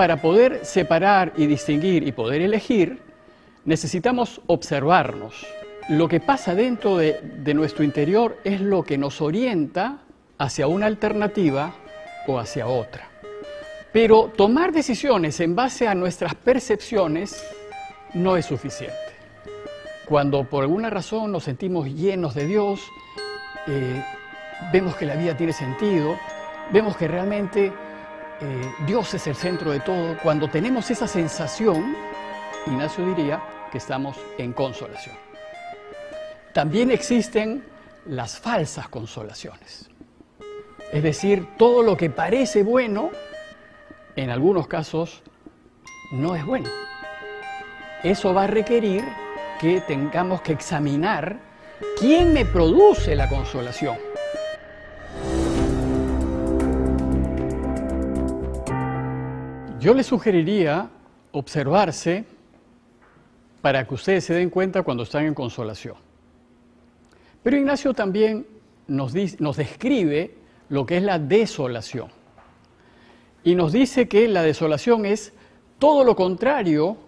para poder separar y distinguir y poder elegir, necesitamos observarnos. Lo que pasa dentro de, nuestro interior es lo que nos orienta hacia una alternativa o hacia otra. Pero tomar decisiones en base a nuestras percepciones no es suficiente. Cuando por alguna razón nos sentimos llenos de Dios, eh, vemos que la vida tiene sentido, vemos que realmente eh, Dios es el centro de todo, cuando tenemos esa sensación, Ignacio diría que estamos en consolación. También existen las falsas consolaciones. Es decir, todo lo que parece bueno, en algunos casos, no es bueno. Eso va a requerir que tengamos que examinar quién me produce la consolación. Yo les sugeriría observarse para que ustedes se den cuenta cuando están en consolación. Pero Ignacio también nos, nos describe lo que es la desolación. Y nos dice que la desolación es todo lo contrario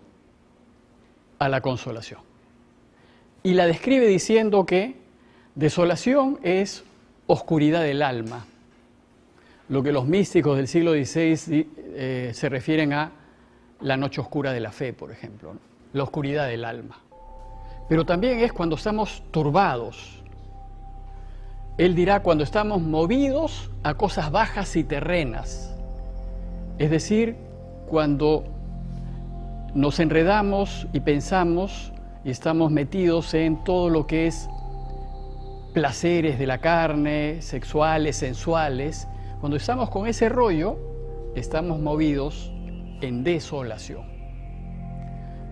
a la consolación. Y la describe diciendo que desolación es oscuridad del alma, lo que los místicos del siglo XVI eh, se refieren a la noche oscura de la fe, por ejemplo, la oscuridad del alma. Pero también es cuando estamos turbados. Él dirá cuando estamos movidos a cosas bajas y terrenas. Es decir, cuando nos enredamos y pensamos y estamos metidos en todo lo que es placeres de la carne, sexuales, sensuales, cuando estamos con ese rollo, estamos movidos en desolación.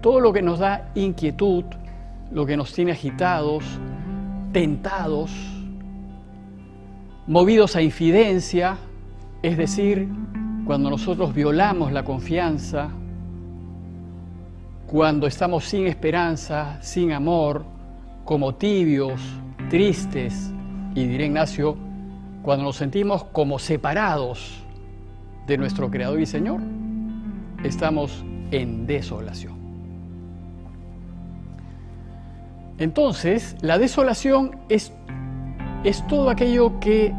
Todo lo que nos da inquietud, lo que nos tiene agitados, tentados, movidos a infidencia, es decir, cuando nosotros violamos la confianza, cuando estamos sin esperanza, sin amor, como tibios, tristes, y diré Ignacio, cuando nos sentimos como separados de nuestro Creador y Señor, estamos en desolación. Entonces, la desolación es, es todo aquello que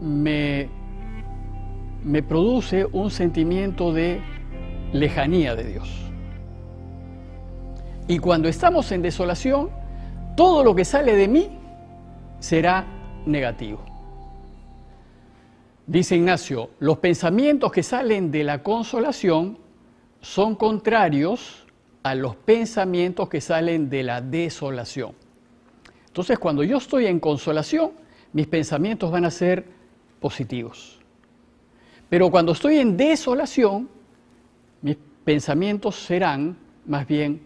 me, me produce un sentimiento de lejanía de Dios. Y cuando estamos en desolación, todo lo que sale de mí será negativo. Dice Ignacio, los pensamientos que salen de la consolación son contrarios a los pensamientos que salen de la desolación. Entonces, cuando yo estoy en consolación, mis pensamientos van a ser positivos. Pero cuando estoy en desolación, mis pensamientos serán más bien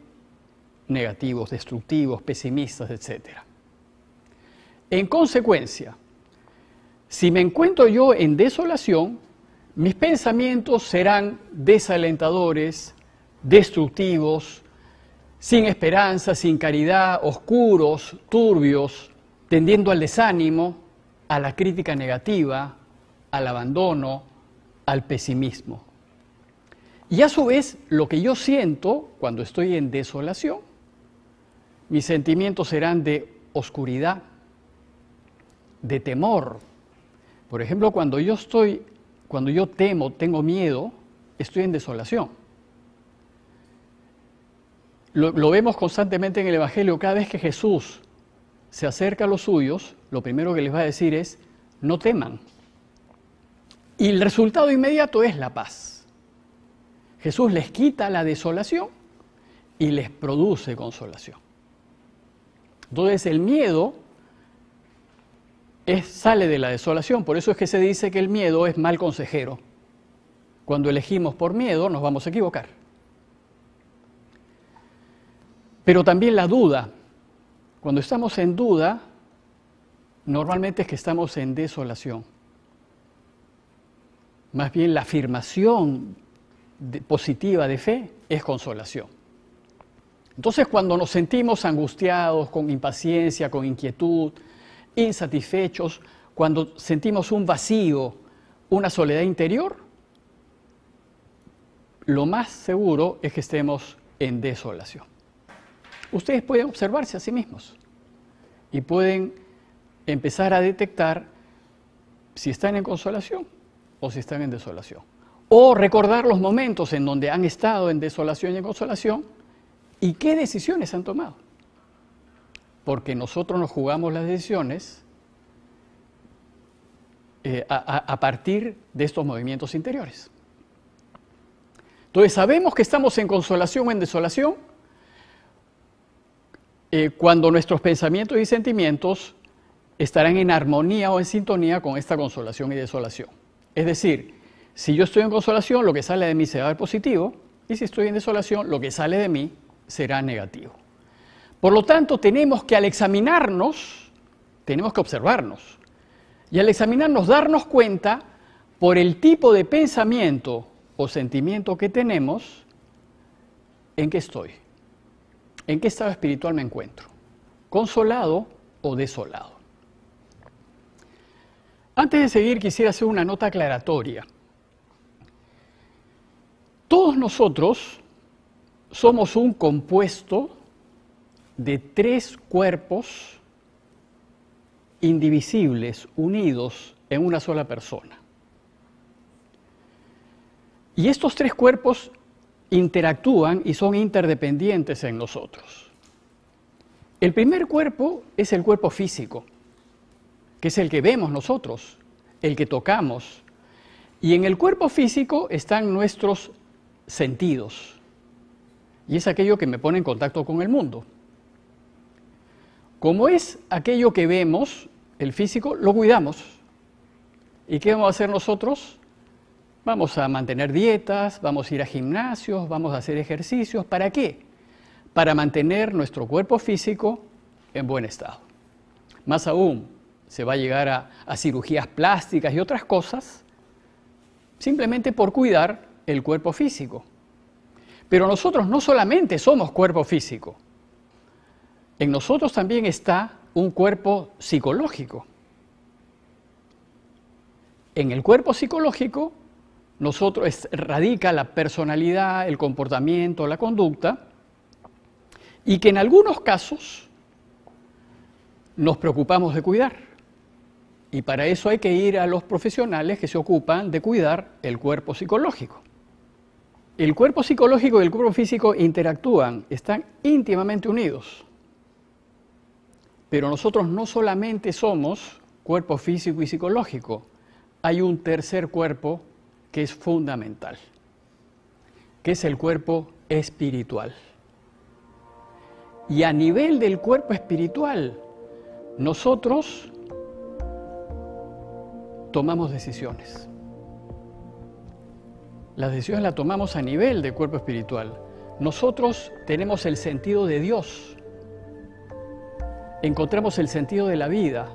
negativos, destructivos, pesimistas, etcétera. En consecuencia, si me encuentro yo en desolación, mis pensamientos serán desalentadores, destructivos, sin esperanza, sin caridad, oscuros, turbios, tendiendo al desánimo, a la crítica negativa, al abandono, al pesimismo. Y a su vez, lo que yo siento cuando estoy en desolación, mis sentimientos serán de oscuridad, de temor. Por ejemplo, cuando yo estoy, cuando yo temo, tengo miedo, estoy en desolación. Lo, vemos constantemente en el Evangelio. Cada vez que Jesús se acerca a los suyos, lo primero que les va a decir es, no teman. Y el resultado inmediato es la paz. Jesús les quita la desolación y les produce consolación. Entonces el miedo sale de la desolación. Por eso es que se dice que el miedo es mal consejero. Cuando elegimos por miedo nos vamos a equivocar. Pero también la duda. Cuando estamos en duda, normalmente es que estamos en desolación. Más bien la afirmación positiva de fe es consolación. Entonces cuando nos sentimos angustiados, con impaciencia, con inquietud, insatisfechos, cuando sentimos un vacío, una soledad interior, lo más seguro es que estemos en desolación. Ustedes pueden observarse a sí mismos y pueden empezar a detectar si están en consolación o si están en desolación. O recordar los momentos en donde han estado en desolación y en consolación y qué decisiones han tomado porque nosotros nos jugamos las decisiones eh, a, partir de estos movimientos interiores. Entonces sabemos que estamos en consolación o en desolación eh, cuando nuestros pensamientos y sentimientos estarán en armonía o en sintonía con esta consolación y desolación. Es decir, si yo estoy en consolación, lo que sale de mí será positivo, y si estoy en desolación, lo que sale de mí será negativo. Por lo tanto, tenemos que al examinarnos, tenemos que observarnos. Y al examinarnos, darnos cuenta por el tipo de pensamiento o sentimiento que tenemos, en qué estoy, en qué estado espiritual me encuentro, consolado o desolado. Antes de seguir, quisiera hacer una nota aclaratoria. Todos nosotros somos un compuesto de tres cuerpos indivisibles, unidos en una sola persona. Y estos tres cuerpos interactúan y son interdependientes en nosotros. El primer cuerpo es el cuerpo físico, que es el que vemos nosotros, el que tocamos. Y en el cuerpo físico están nuestros sentidos. Y es aquello que me pone en contacto con el mundo. Como es aquello que vemos, el físico, lo cuidamos. ¿Y qué vamos a hacer nosotros? Vamos a mantener dietas, vamos a ir a gimnasios, vamos a hacer ejercicios. ¿Para qué? Para mantener nuestro cuerpo físico en buen estado. Más aún, se va a llegar a, a cirugías plásticas y otras cosas simplemente por cuidar el cuerpo físico. Pero nosotros no solamente somos cuerpo físico, en nosotros también está un cuerpo psicológico. En el cuerpo psicológico nosotros radica la personalidad, el comportamiento, la conducta, y que en algunos casos nos preocupamos de cuidar. Y para eso hay que ir a los profesionales que se ocupan de cuidar el cuerpo psicológico. El cuerpo psicológico y el cuerpo físico interactúan, están íntimamente unidos. Pero nosotros no solamente somos cuerpo físico y psicológico, hay un tercer cuerpo que es fundamental, que es el cuerpo espiritual. Y a nivel del cuerpo espiritual, nosotros tomamos decisiones. Las decisiones las tomamos a nivel del cuerpo espiritual. Nosotros tenemos el sentido de Dios encontramos el sentido de la vida.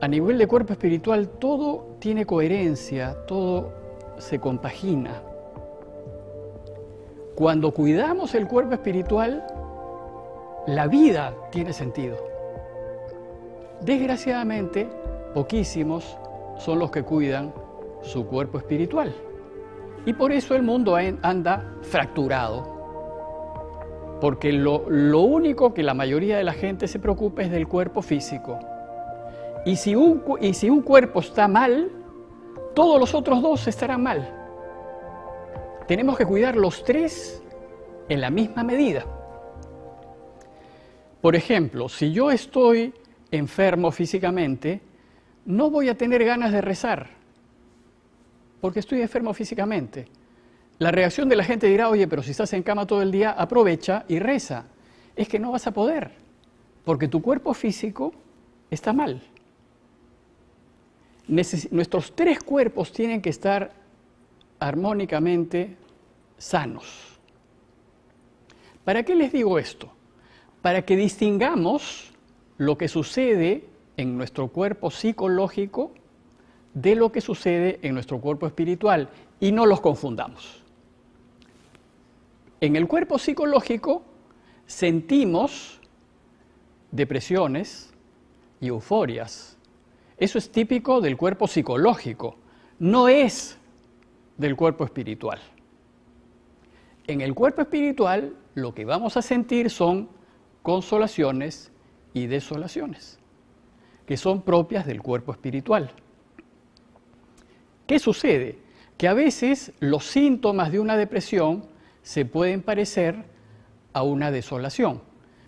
A nivel de cuerpo espiritual todo tiene coherencia, todo se compagina. Cuando cuidamos el cuerpo espiritual, la vida tiene sentido. Desgraciadamente, poquísimos son los que cuidan su cuerpo espiritual. Y por eso el mundo anda fracturado, porque lo, único que la mayoría de la gente se preocupa es del cuerpo físico. y si un cuerpo está mal, todos los otros dos estarán mal. Tenemos que cuidar los tres en la misma medida. Por ejemplo, si yo estoy enfermo físicamente, no voy a tener ganas de rezar, porque estoy enfermo físicamente. La reacción de la gente dirá, oye, pero si estás en cama todo el día, aprovecha y reza. Es que no vas a poder, porque tu cuerpo físico está mal. nuestros tres cuerpos tienen que estar armónicamente sanos. ¿Para qué les digo esto? Para que distingamos lo que sucede en nuestro cuerpo psicológico de lo que sucede en nuestro cuerpo espiritual y no los confundamos. En el cuerpo psicológico sentimos depresiones y euforias. Eso es típico del cuerpo psicológico, no es del cuerpo espiritual. En el cuerpo espiritual lo que vamos a sentir son consolaciones y desolaciones, que son propias del cuerpo espiritual. ¿Qué sucede? Que a veces los síntomas de una depresión se pueden parecer a una desolación,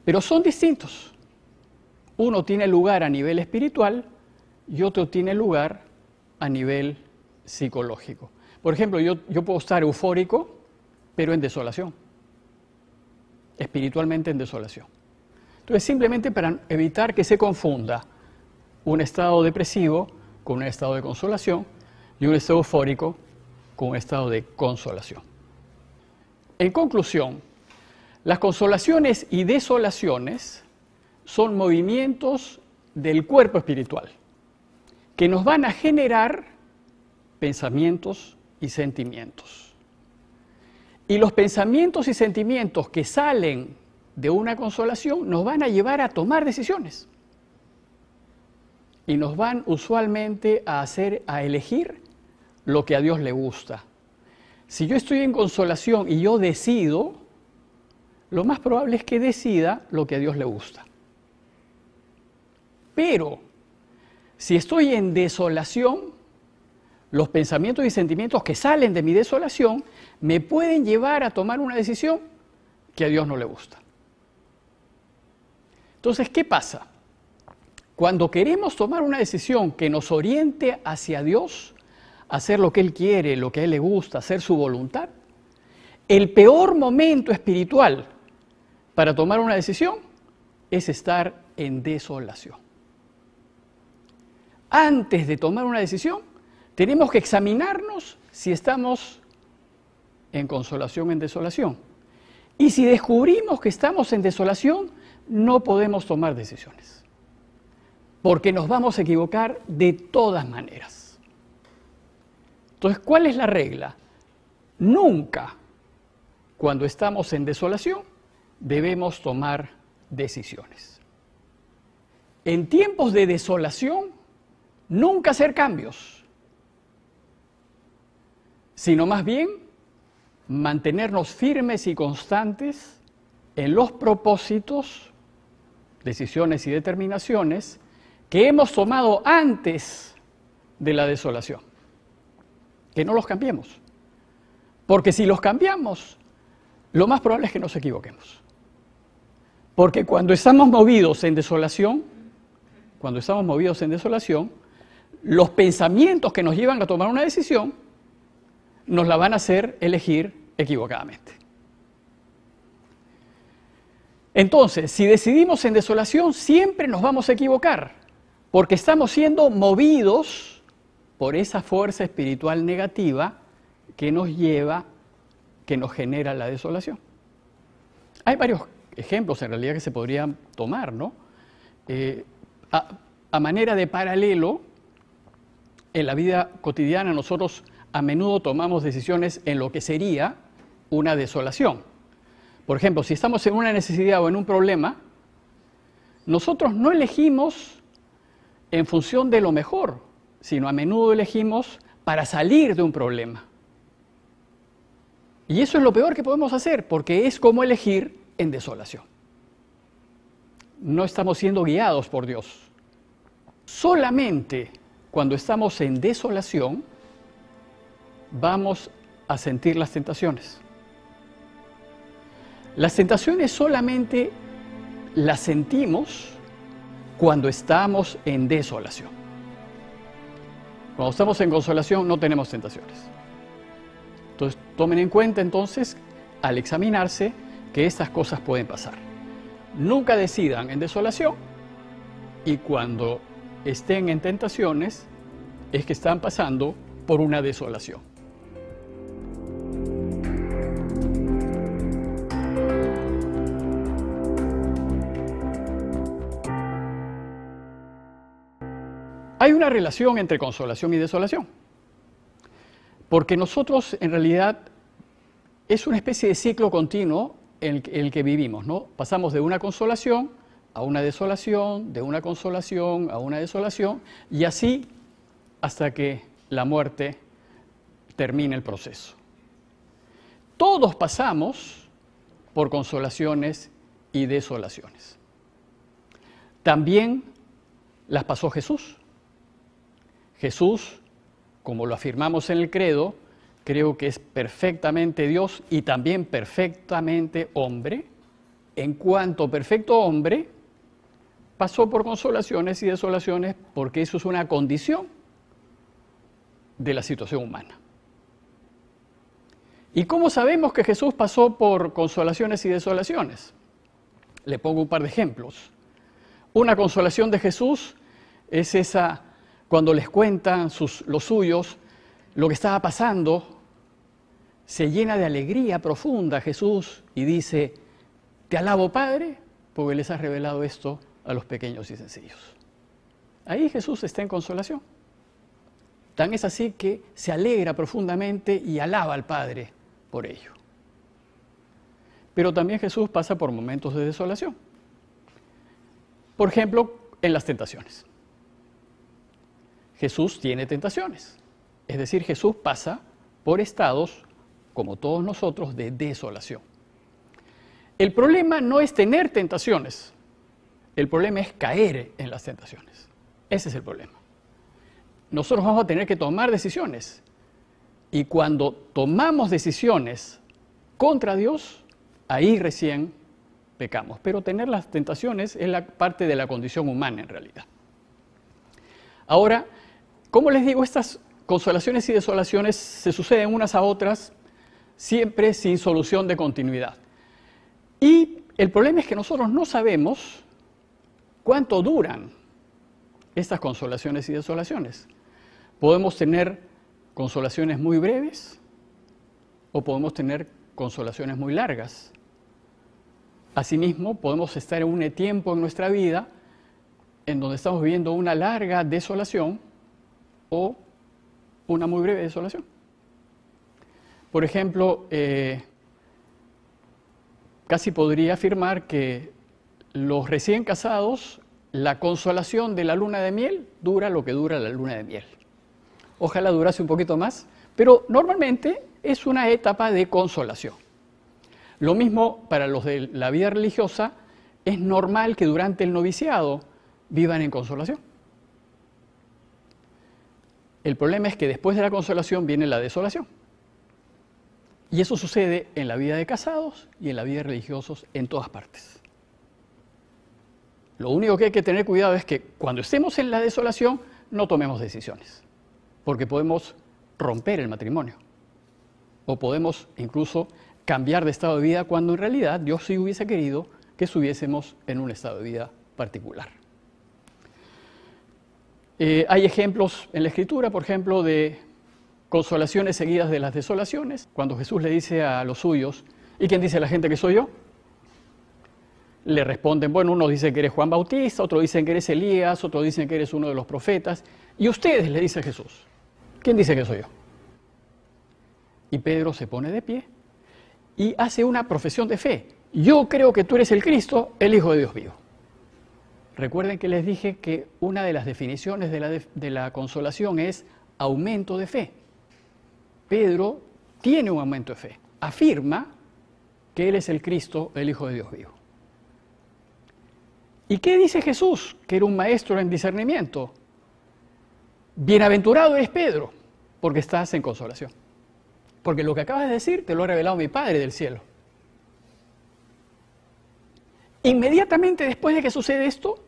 pero son distintos. Uno tiene lugar a nivel espiritual y otro tiene lugar a nivel psicológico. Por ejemplo, yo, puedo estar eufórico, pero en desolación, espiritualmente en desolación. Entonces, simplemente para evitar que se confunda un estado depresivo con un estado de consolación y un estado eufórico con un estado de consolación. En conclusión, las consolaciones y desolaciones son movimientos del cuerpo espiritual que nos van a generar pensamientos y sentimientos. Y los pensamientos y sentimientos que salen de una consolación nos van a llevar a tomar decisiones. Y nos van usualmente a hacer, a elegir lo que a Dios le gusta si yo estoy en consolación y yo decido, lo más probable es que decida lo que a Dios le gusta. Pero si estoy en desolación, los pensamientos y sentimientos que salen de mi desolación me pueden llevar a tomar una decisión que a Dios no le gusta. Entonces, ¿qué pasa? Cuando queremos tomar una decisión que nos oriente hacia Dios, hacer lo que Él quiere, lo que a Él le gusta, hacer su voluntad. El peor momento espiritual para tomar una decisión es estar en desolación. Antes de tomar una decisión, tenemos que examinarnos si estamos en consolación, en desolación. Y si descubrimos que estamos en desolación, no podemos tomar decisiones, porque nos vamos a equivocar de todas maneras. Entonces, ¿cuál es la regla? Nunca, cuando estamos en desolación, debemos tomar decisiones. En tiempos de desolación, nunca hacer cambios, sino más bien mantenernos firmes y constantes en los propósitos, decisiones y determinaciones que hemos tomado antes de la desolación que no los cambiemos. Porque si los cambiamos, lo más probable es que nos equivoquemos. Porque cuando estamos movidos en desolación, cuando estamos movidos en desolación, los pensamientos que nos llevan a tomar una decisión nos la van a hacer elegir equivocadamente. Entonces, si decidimos en desolación, siempre nos vamos a equivocar, porque estamos siendo movidos por esa fuerza espiritual negativa que nos lleva, que nos genera la desolación. Hay varios ejemplos en realidad que se podrían tomar, ¿no? Eh, a, a manera de paralelo, en la vida cotidiana nosotros a menudo tomamos decisiones en lo que sería una desolación. Por ejemplo, si estamos en una necesidad o en un problema, nosotros no elegimos en función de lo mejor, sino a menudo elegimos para salir de un problema. Y eso es lo peor que podemos hacer, porque es como elegir en desolación. No estamos siendo guiados por Dios. Solamente cuando estamos en desolación vamos a sentir las tentaciones. Las tentaciones solamente las sentimos cuando estamos en desolación. Cuando estamos en consolación no tenemos tentaciones. Entonces, tomen en cuenta entonces, al examinarse, que estas cosas pueden pasar. Nunca decidan en desolación y cuando estén en tentaciones es que están pasando por una desolación. Hay una relación entre consolación y desolación, porque nosotros en realidad es una especie de ciclo continuo en el, que vivimos, ¿no? Pasamos de una consolación a una desolación, de una consolación a una desolación, y así hasta que la muerte termine el proceso. Todos pasamos por consolaciones y desolaciones. También las pasó Jesús. Jesús, como lo afirmamos en el credo, creo que es perfectamente Dios y también perfectamente hombre, en cuanto perfecto hombre, pasó por consolaciones y desolaciones porque eso es una condición de la situación humana. ¿Y cómo sabemos que Jesús pasó por consolaciones y desolaciones? Le pongo un par de ejemplos. Una consolación de Jesús es esa cuando les cuentan los suyos lo que estaba pasando, se llena de alegría profunda Jesús y dice, te alabo Padre, porque les has revelado esto a los pequeños y sencillos. Ahí Jesús está en consolación. Tan es así que se alegra profundamente y alaba al Padre por ello. Pero también Jesús pasa por momentos de desolación. Por ejemplo, en las tentaciones. Jesús tiene tentaciones. Es decir, Jesús pasa por estados, como todos nosotros, de desolación. El problema no es tener tentaciones, el problema es caer en las tentaciones. Ese es el problema. Nosotros vamos a tener que tomar decisiones. Y cuando tomamos decisiones contra Dios, ahí recién pecamos. Pero tener las tentaciones es la parte de la condición humana en realidad. Ahora, como les digo, estas consolaciones y desolaciones se suceden unas a otras, siempre sin solución de continuidad. Y el problema es que nosotros no sabemos cuánto duran estas consolaciones y desolaciones. Podemos tener consolaciones muy breves o podemos tener consolaciones muy largas. Asimismo, podemos estar en un tiempo en nuestra vida en donde estamos viviendo una larga desolación o una muy breve desolación. Por ejemplo, eh, casi podría afirmar que los recién casados, la consolación de la luna de miel dura lo que dura la luna de miel. Ojalá durase un poquito más, pero normalmente es una etapa de consolación. Lo mismo para los de la vida religiosa, es normal que durante el noviciado vivan en consolación. El problema es que después de la consolación viene la desolación. Y eso sucede en la vida de casados y en la vida de religiosos en todas partes. Lo único que hay que tener cuidado es que cuando estemos en la desolación no tomemos decisiones, porque podemos romper el matrimonio o podemos incluso cambiar de estado de vida cuando en realidad Dios sí hubiese querido que estuviésemos en un estado de vida particular. Eh, hay ejemplos en la escritura, por ejemplo, de consolaciones seguidas de las desolaciones, cuando Jesús le dice a los suyos, ¿y quién dice la gente que soy yo? Le responden, bueno, unos dicen que eres Juan Bautista, otros dicen que eres Elías, otros dicen que eres uno de los profetas, y ustedes le dice Jesús, ¿quién dice que soy yo? Y Pedro se pone de pie y hace una profesión de fe. Yo creo que tú eres el Cristo, el Hijo de Dios vivo. Recuerden que les dije que una de las definiciones de la, consolación es aumento de fe. Pedro tiene un aumento de fe, afirma que Él es el Cristo, el Hijo de Dios vivo. ¿Y qué dice Jesús, que era un maestro en discernimiento? Bienaventurado es Pedro, porque estás en consolación. Porque lo que acabas de decir te lo ha revelado mi Padre del cielo. Inmediatamente después de que sucede esto,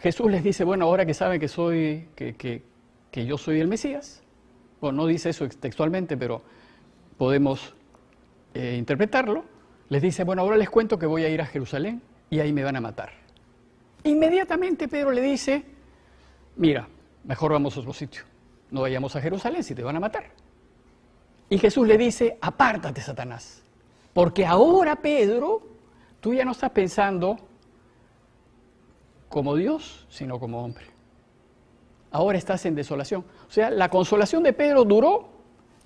Jesús les dice, bueno, ahora que saben que, soy, que, yo soy el Mesías, bueno, no dice eso textualmente, pero podemos eh, interpretarlo, les dice, bueno, ahora les cuento que voy a ir a Jerusalén y ahí me van a matar. Inmediatamente Pedro le dice, mira, mejor vamos a otro sitio, no vayamos a Jerusalén si te van a matar. Y Jesús le dice, apártate, Satanás, porque ahora Pedro, tú ya no estás pensando como Dios, sino como hombre. Ahora estás en desolación. O sea, la consolación de Pedro duró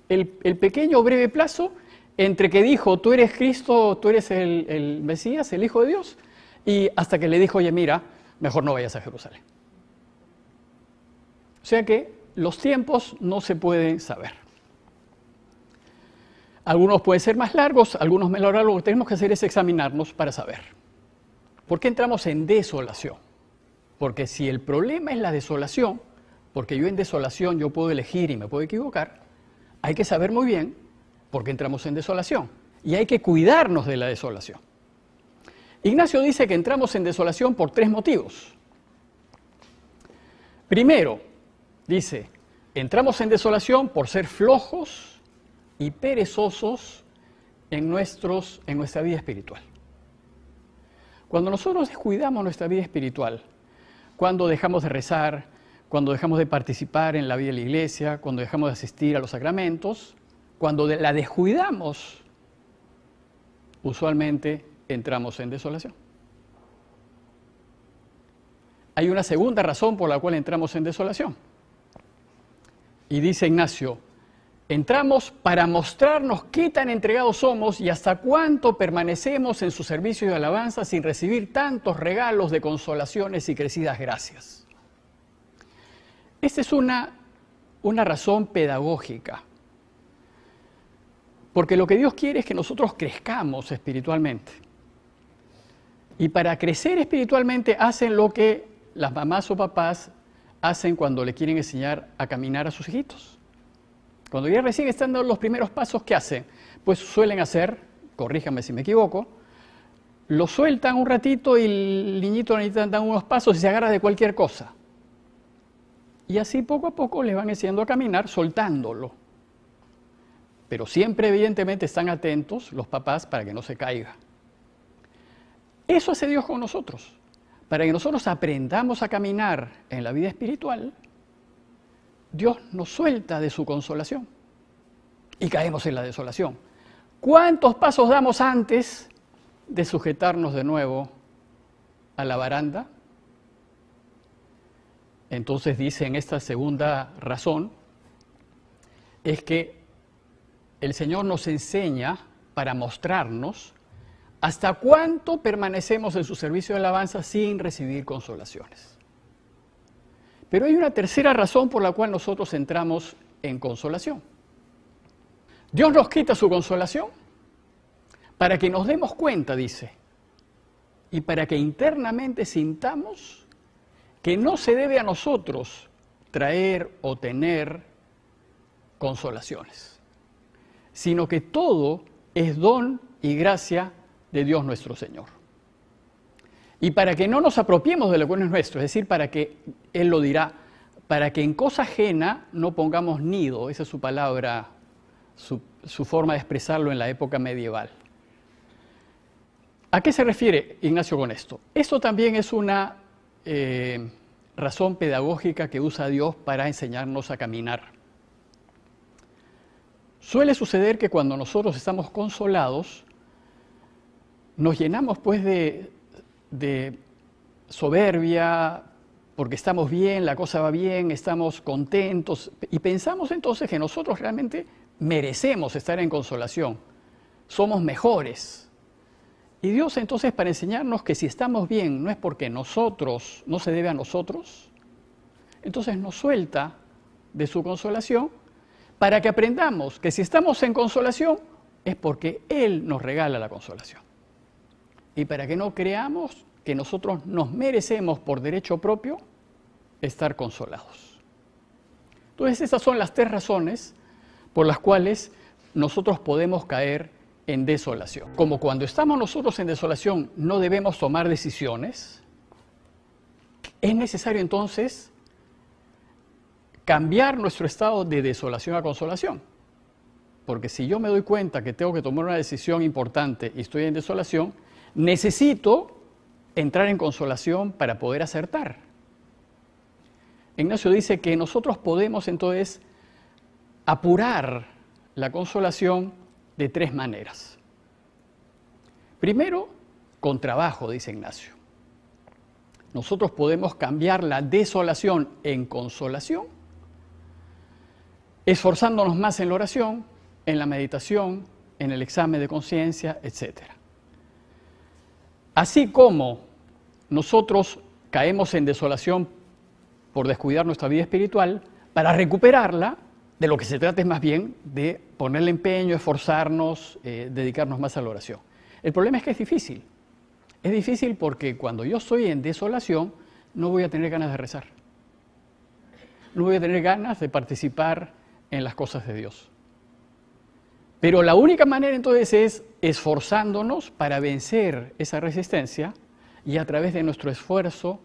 el, pequeño breve plazo entre que dijo, tú eres Cristo, tú eres el, el Mesías, el Hijo de Dios, y hasta que le dijo, oye, mira, mejor no vayas a Jerusalén. O sea que los tiempos no se pueden saber. Algunos pueden ser más largos, algunos menos largos. Lo que tenemos que hacer es examinarnos para saber. ¿Por qué entramos en desolación? Porque si el problema es la desolación, porque yo en desolación yo puedo elegir y me puedo equivocar, hay que saber muy bien por qué entramos en desolación. Y hay que cuidarnos de la desolación. Ignacio dice que entramos en desolación por tres motivos. Primero, dice, entramos en desolación por ser flojos y perezosos en, en nuestra vida espiritual. Cuando nosotros descuidamos nuestra vida espiritual, cuando dejamos de rezar, cuando dejamos de participar en la vida de la iglesia, cuando dejamos de asistir a los sacramentos, cuando la descuidamos, usualmente entramos en desolación. Hay una segunda razón por la cual entramos en desolación. Y dice Ignacio, Entramos para mostrarnos qué tan entregados somos y hasta cuánto permanecemos en su servicio y alabanza sin recibir tantos regalos de consolaciones y crecidas gracias. Esta es una, una razón pedagógica, porque lo que Dios quiere es que nosotros crezcamos espiritualmente. Y para crecer espiritualmente hacen lo que las mamás o papás hacen cuando le quieren enseñar a caminar a sus hijitos cuando ya recién están dando los primeros pasos, que hacen? Pues suelen hacer, corríjame si me equivoco, lo sueltan un ratito y el niñito necesitan dan unos pasos y se agarra de cualquier cosa. Y así poco a poco les van haciendo a caminar soltándolo. Pero siempre evidentemente están atentos los papás para que no se caiga. Eso hace Dios con nosotros. Para que nosotros aprendamos a caminar en la vida espiritual, Dios nos suelta de su consolación y caemos en la desolación. ¿Cuántos pasos damos antes de sujetarnos de nuevo a la baranda? Entonces dice en esta segunda razón, es que el Señor nos enseña para mostrarnos hasta cuánto permanecemos en su servicio de alabanza sin recibir consolaciones. Pero hay una tercera razón por la cual nosotros entramos en consolación. Dios nos quita su consolación para que nos demos cuenta, dice, y para que internamente sintamos que no se debe a nosotros traer o tener consolaciones, sino que todo es don y gracia de Dios nuestro Señor. Y para que no nos apropiemos de lo que no es nuestro, es decir, para que, Él lo dirá, para que en cosa ajena no pongamos nido, esa es su palabra, su, forma de expresarlo en la época medieval. ¿A qué se refiere Ignacio con esto? Esto también es una eh, razón pedagógica que usa Dios para enseñarnos a caminar. Suele suceder que cuando nosotros estamos consolados, nos llenamos pues de de soberbia, porque estamos bien, la cosa va bien, estamos contentos, y pensamos entonces que nosotros realmente merecemos estar en consolación, somos mejores. Y Dios entonces para enseñarnos que si estamos bien no es porque nosotros, no se debe a nosotros, entonces nos suelta de su consolación para que aprendamos que si estamos en consolación es porque Él nos regala la consolación y para que no creamos que nosotros nos merecemos por derecho propio estar consolados. Entonces esas son las tres razones por las cuales nosotros podemos caer en desolación. Como cuando estamos nosotros en desolación no debemos tomar decisiones, es necesario entonces cambiar nuestro estado de desolación a consolación. Porque si yo me doy cuenta que tengo que tomar una decisión importante y estoy en desolación, Necesito entrar en consolación para poder acertar. Ignacio dice que nosotros podemos entonces apurar la consolación de tres maneras. Primero, con trabajo, dice Ignacio. Nosotros podemos cambiar la desolación en consolación, esforzándonos más en la oración, en la meditación, en el examen de conciencia, etcétera. Así como nosotros caemos en desolación por descuidar nuestra vida espiritual, para recuperarla, de lo que se trata es más bien de ponerle empeño, esforzarnos, eh, dedicarnos más a la oración. El problema es que es difícil. Es difícil porque cuando yo estoy en desolación, no voy a tener ganas de rezar. No voy a tener ganas de participar en las cosas de Dios. Pero la única manera entonces es esforzándonos para vencer esa resistencia y a través de nuestro esfuerzo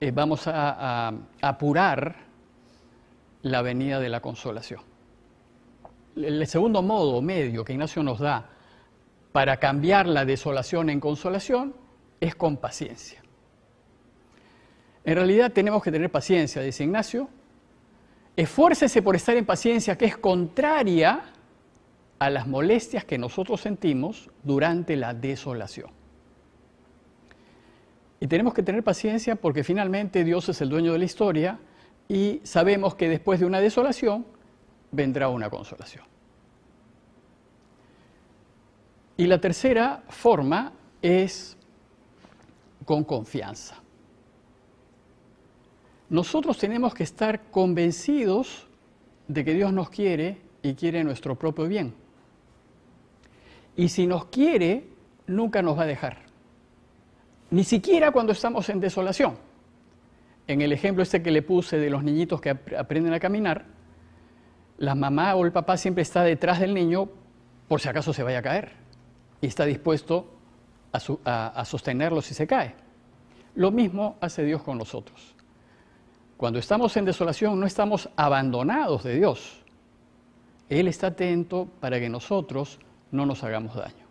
eh, vamos a, apurar la venida de la consolación. El segundo modo, medio, que Ignacio nos da para cambiar la desolación en consolación es con paciencia. En realidad tenemos que tener paciencia, dice Ignacio, Esfuércese por estar en paciencia, que es contraria a las molestias que nosotros sentimos durante la desolación. Y tenemos que tener paciencia porque finalmente Dios es el dueño de la historia y sabemos que después de una desolación vendrá una consolación. Y la tercera forma es con confianza nosotros tenemos que estar convencidos de que Dios nos quiere y quiere nuestro propio bien. Y si nos quiere, nunca nos va a dejar. Ni siquiera cuando estamos en desolación. En el ejemplo este que le puse de los niñitos que aprenden a caminar, la mamá o el papá siempre está detrás del niño por si acaso se vaya a caer y está dispuesto a, sostenerlo si se cae. Lo mismo hace Dios con nosotros. Cuando estamos en desolación no estamos abandonados de Dios. Él está atento para que nosotros no nos hagamos daño.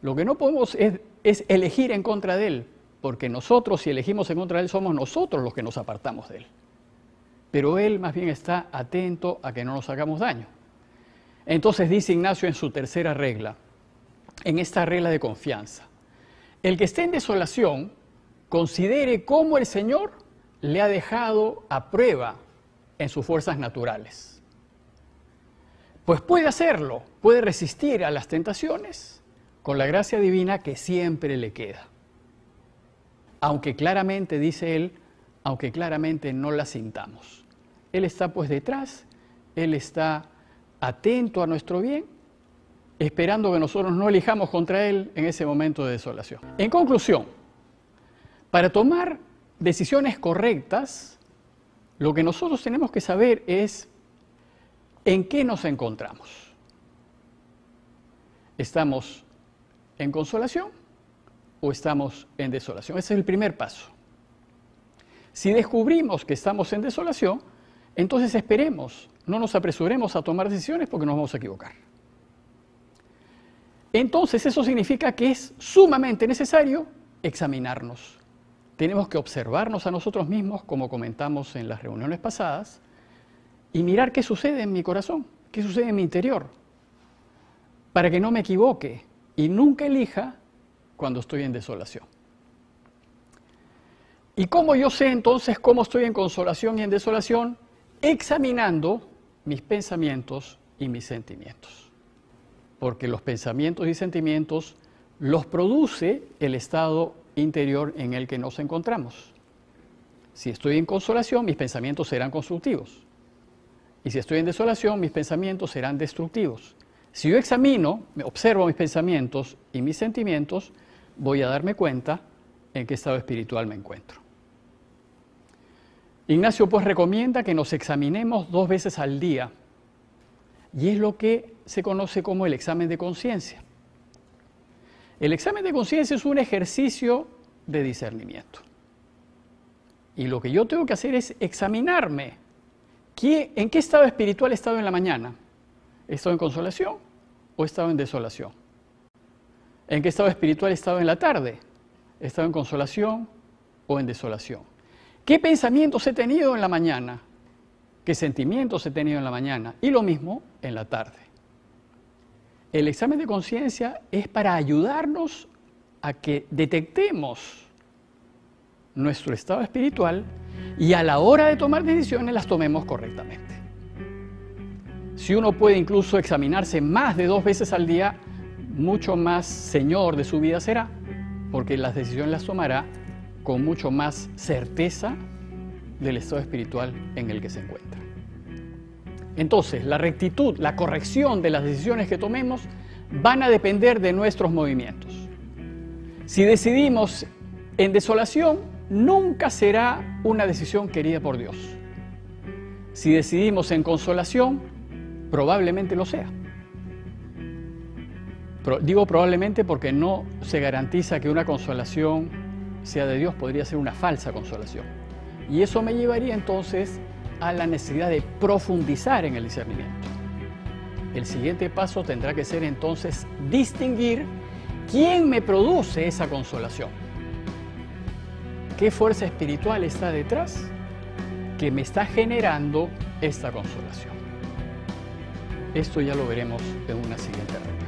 Lo que no podemos es, elegir en contra de Él, porque nosotros si elegimos en contra de Él somos nosotros los que nos apartamos de Él. Pero Él más bien está atento a que no nos hagamos daño. Entonces dice Ignacio en su tercera regla, en esta regla de confianza, el que esté en desolación, considere cómo el Señor le ha dejado a prueba en sus fuerzas naturales. Pues puede hacerlo, puede resistir a las tentaciones con la gracia divina que siempre le queda. Aunque claramente, dice él, aunque claramente no la sintamos. Él está pues detrás, Él está atento a nuestro bien, esperando que nosotros no elijamos contra Él en ese momento de desolación. En conclusión, para tomar decisiones correctas, lo que nosotros tenemos que saber es en qué nos encontramos. ¿Estamos en consolación o estamos en desolación? Ese es el primer paso. Si descubrimos que estamos en desolación, entonces esperemos, no nos apresuremos a tomar decisiones porque nos vamos a equivocar. Entonces eso significa que es sumamente necesario examinarnos, tenemos que observarnos a nosotros mismos, como comentamos en las reuniones pasadas, y mirar qué sucede en mi corazón, qué sucede en mi interior, para que no me equivoque y nunca elija cuando estoy en desolación. ¿Y cómo yo sé entonces cómo estoy en consolación y en desolación? Examinando mis pensamientos y mis sentimientos. Porque los pensamientos y sentimientos los produce el estado interior en el que nos encontramos. Si estoy en consolación, mis pensamientos serán constructivos. Y si estoy en desolación, mis pensamientos serán destructivos. Si yo examino, observo mis pensamientos y mis sentimientos, voy a darme cuenta en qué estado espiritual me encuentro. Ignacio pues recomienda que nos examinemos dos veces al día y es lo que se conoce como el examen de conciencia. El examen de conciencia es un ejercicio de discernimiento. Y lo que yo tengo que hacer es examinarme. ¿En qué estado espiritual he estado en la mañana? ¿He estado en consolación o he estado en desolación? ¿En qué estado espiritual he estado en la tarde? ¿He estado en consolación o en desolación? ¿Qué pensamientos he tenido en la mañana? ¿Qué sentimientos he tenido en la mañana? Y lo mismo en la tarde. El examen de conciencia es para ayudarnos a que detectemos nuestro estado espiritual y a la hora de tomar decisiones las tomemos correctamente. Si uno puede incluso examinarse más de dos veces al día, mucho más señor de su vida será, porque las decisiones las tomará con mucho más certeza del estado espiritual en el que se encuentra. Entonces, la rectitud, la corrección de las decisiones que tomemos van a depender de nuestros movimientos. Si decidimos en desolación, nunca será una decisión querida por Dios. Si decidimos en consolación, probablemente lo sea. digo probablemente porque no se garantiza que una consolación sea de Dios, podría ser una falsa consolación. Y eso me llevaría entonces a la necesidad de profundizar en el discernimiento. El siguiente paso tendrá que ser entonces distinguir quién me produce esa consolación. ¿Qué fuerza espiritual está detrás que me está generando esta consolación? Esto ya lo veremos en una siguiente reunión.